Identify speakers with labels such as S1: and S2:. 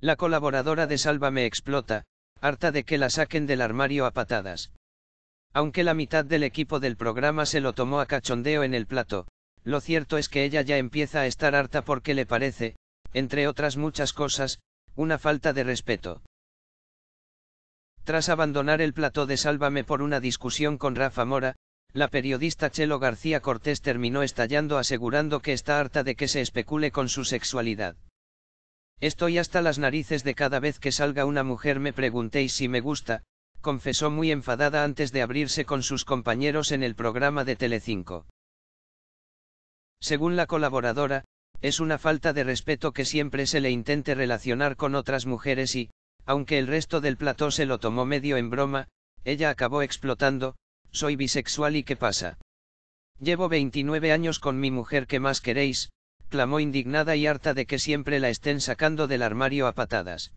S1: La colaboradora de Sálvame explota, harta de que la saquen del armario a patadas. Aunque la mitad del equipo del programa se lo tomó a cachondeo en el plato, lo cierto es que ella ya empieza a estar harta porque le parece, entre otras muchas cosas, una falta de respeto. Tras abandonar el plató de Sálvame por una discusión con Rafa Mora, la periodista Chelo García Cortés terminó estallando asegurando que está harta de que se especule con su sexualidad. Estoy hasta las narices de cada vez que salga una mujer me preguntéis si me gusta, confesó muy enfadada antes de abrirse con sus compañeros en el programa de Telecinco. Según la colaboradora, es una falta de respeto que siempre se le intente relacionar con otras mujeres y, aunque el resto del plató se lo tomó medio en broma, ella acabó explotando, soy bisexual y qué pasa. Llevo 29 años con mi mujer que más queréis, clamó indignada y harta de que siempre la estén sacando del armario a
S2: patadas.